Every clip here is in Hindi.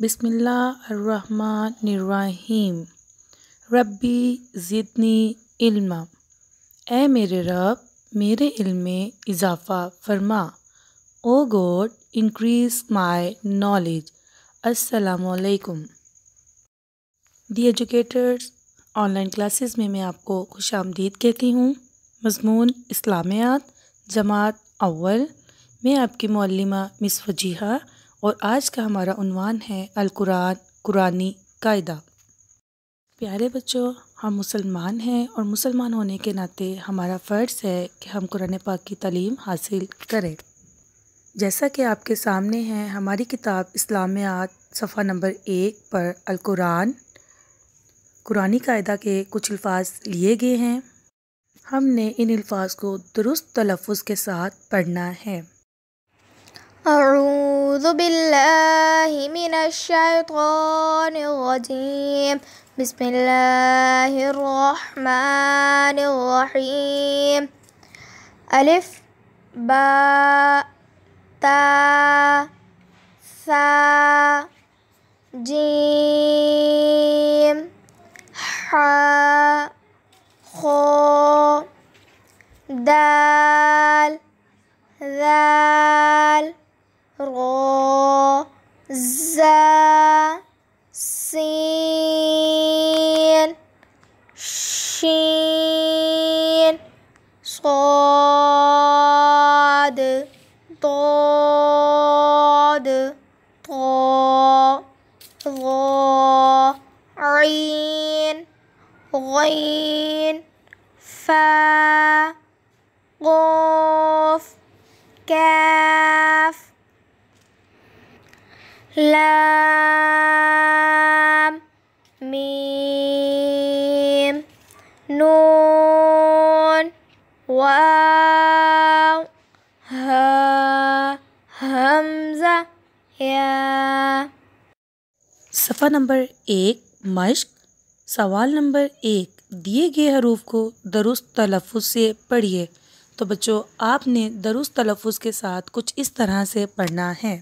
बिसमीम रब्बी ज़िदनी इल्मा ए मेरे रब मेरे इल्म में इजाफ़ा फरमा O God increase my knowledge अस्सलाम दी एजुकेटर्स ऑनलाइन क्लासेस में मैं आपको खुश आमदीद कहती हूँ मजमून इस्लामियात जमात अव्वल मैं आपकी मौलिमा मिस वजीहा और आज का हमारा उनवान है अलकुरान कुरानी कायदा प्यारे बच्चों हम मुसलमान हैं और मुसलमान होने के नाते हमारा फ़र्ज़ है कि हम कुरान पाक की तालीम हासिल करें जैसा कि आपके सामने है हमारी किताब इस्लामियात सफ़ा नंबर एक पर अलकुरान कुरानी कायदा के कुछ अल्फाज लिए गए हैं हमने इन अल्फाज को दुरुस्त तलफ़ के साथ पढ़ना है أعوذ بالله من الشيطان الرجيم بسم الله الرحمن الرحيم ألف با تا ثاء جيم The Sin Shin Sod Dod To Lo Rin Rin Fa Gof लाम मीम नून वाव हा हमजा या सफ़ा नंबर एक मश्क सवाल नंबर एक दिए गए हरूफ को दुरुस्त तलफ़ से पढ़िए तो बच्चों आपने दुरुस्त तलफ़ के साथ कुछ इस तरह से पढ़ना है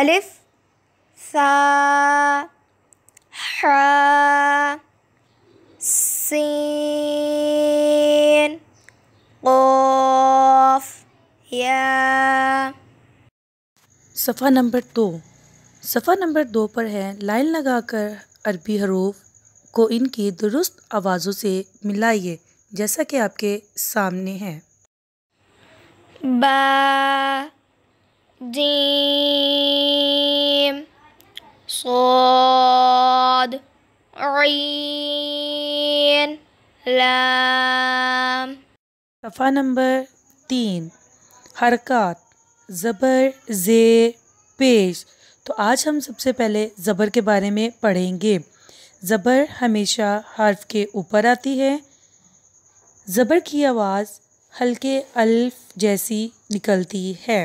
अलिफ सा सीन या सफ़ा नंबर दो सफ़ा नंबर दो पर है लाइन लगाकर अरबी हरूफ को इनकी दुरुस्त आवाज़ों से मिलाइए जैसा कि आपके सामने है बा जी ऐन लाम सफ़ा नंबर तीन हरकत ज़बर जे पेश तो आज हम सबसे पहले ज़बर के बारे में पढ़ेंगे ज़बर हमेशा हर्फ के ऊपर आती है ज़बर की आवाज़ हल्के अल्फ जैसी निकलती है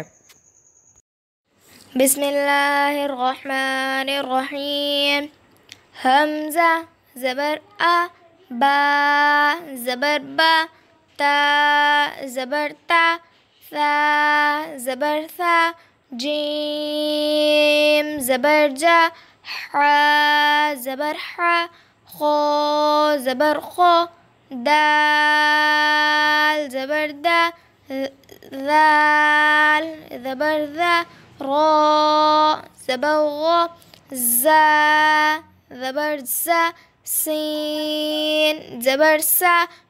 बिस्मिल्लाहिर्रहमानिर्रहीम همزة زبر أ با زبر با تا زبر تا ثا زبر ثا جيم زبر جا حا زبر حا خو زبر خو دال زبر دا ذال زبر ذا رو زبر غو زا زبر سين زبر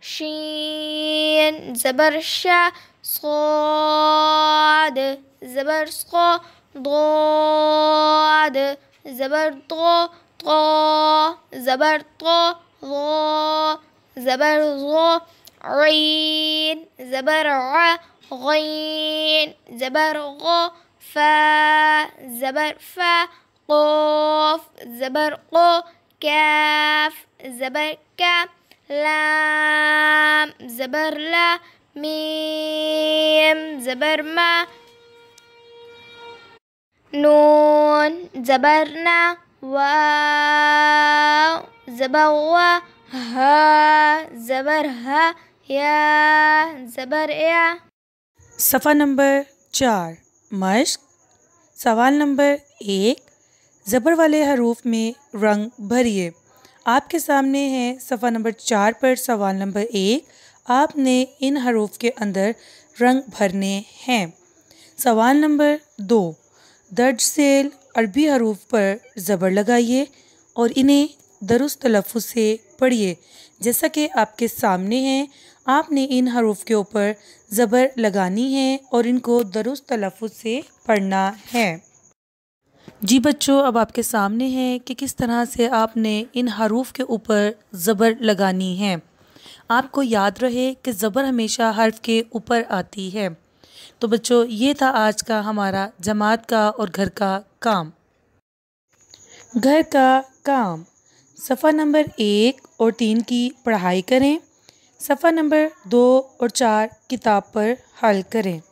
شين زبر ش صاد زبر صو ضاد زبر ضو ضو زبر ضو عين زبر غين زبر فا زبر فا قوف زبر قو كاف زبر كا لام زبر لا ميم زبر ما نون زبرنا واو زبر زبوا ها زبر ها يا زبر يا صفحة نمبر چار مشق سوال نمبر ایک ज़बर वाले हरूफ में रंग भरिए आपके सामने है सफ़ा नंबर चार पर सवाल नंबर एक आपने इन हरूफ के अंदर रंग भरने हैं सवाल नंबर दो दर्ज सेल अरबी हरूफ पर ज़बर लगाइए और इन्हें दुरुस्त तलफ़ से पढ़िए जैसा कि आपके सामने है आपने इन हरूफ के ऊपर ज़बर लगानी है और इनको दुरुस्त तलफ़ से पढ़ना है जी बच्चों अब आपके सामने है कि किस तरह से आपने इन हरूफ के ऊपर ज़बर लगानी है आपको याद रहे कि ज़बर हमेशा हर्फ के ऊपर आती है तो बच्चों ये था आज का हमारा जमात का और घर का काम घर का काम सफ़ा नंबर एक और तीन की पढ़ाई करें सफ़ा नंबर दो और चार किताब पर हल करें